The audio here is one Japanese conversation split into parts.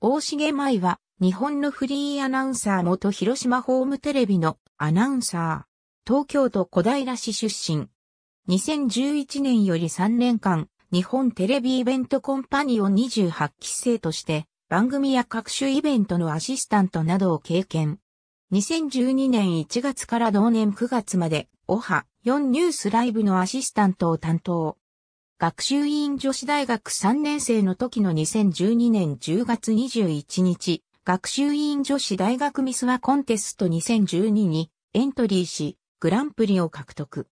大重舞は日本のフリーアナウンサー元広島ホームテレビのアナウンサー。東京都小平市出身。2011年より3年間、日本テレビイベントコンパニオン28期生として、番組や各種イベントのアシスタントなどを経験。2012年1月から同年9月まで、オハ4ニュースライブのアシスタントを担当。学習院女子大学3年生の時の2012年10月21日、学習院女子大学ミスワコンテスト2012にエントリーし、グランプリを獲得。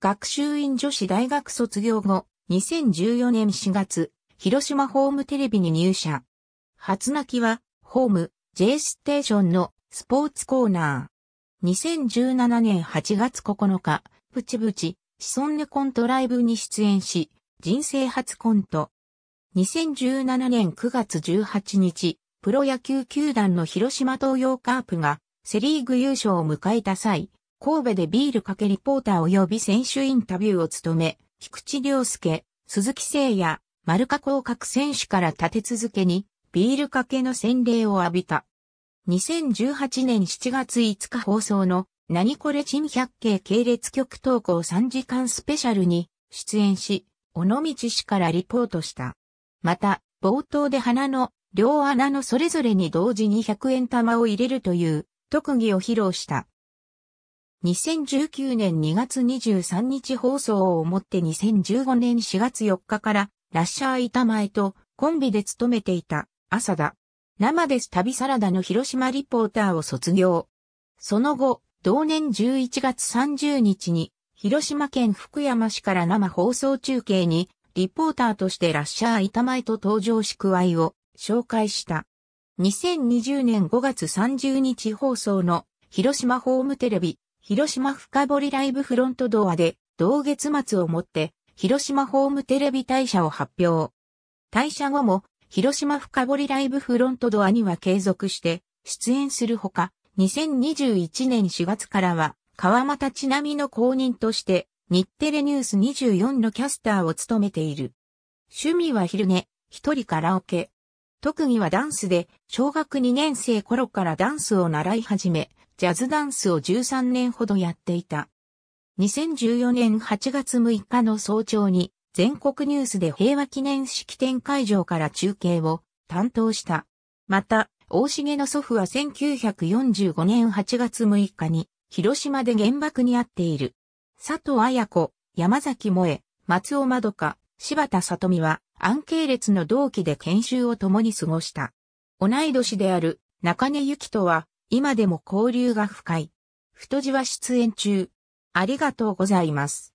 学習院女子大学卒業後、2014年4月、広島ホームテレビに入社。初泣きは、ホーム、J ステーションのスポーツコーナー。2017年8月9日、プチプチ、シソンネコントライブに出演し、人生初コント。2017年9月18日、プロ野球球団の広島東洋カープがセリーグ優勝を迎えた際、神戸でビールかけリポーター及び選手インタビューを務め、菊池良介、鈴木誠也、丸加工各選手から立て続けにビールかけの洗礼を浴びた。2018年7月5日放送の何これ珍百景系列局投稿3時間スペシャルに出演し、尾道市からリポートした。また、冒頭で花の両穴のそれぞれに同時に100円玉を入れるという特技を披露した。2019年2月23日放送をもって2015年4月4日からラッシャー板前とコンビで勤めていた朝田。生です旅サラダの広島リポーターを卒業。その後、同年11月30日に広島県福山市から生放送中継に、リポーターとしてラッシャー板前と登場しくわいを紹介した。2020年5月30日放送の広島ホームテレビ、広島深掘りライブフロントドアで、同月末をもって、広島ホームテレビ退社を発表。退社後も、広島深掘りライブフロントドアには継続して、出演するほか、2021年4月からは、川又千奈美の公認として、日テレニュース24のキャスターを務めている。趣味は昼寝、一人カラオケ。特技はダンスで、小学2年生頃からダンスを習い始め、ジャズダンスを13年ほどやっていた。2014年8月6日の早朝に、全国ニュースで平和記念式典会場から中継を担当した。また、大重の祖父は1945年8月6日に、広島で原爆にあっている。佐藤綾子、山崎萌え、松尾まどか、柴田里美は、安系列の同期で研修を共に過ごした。同い年である中根由とは、今でも交流が深い。太字は出演中。ありがとうございます。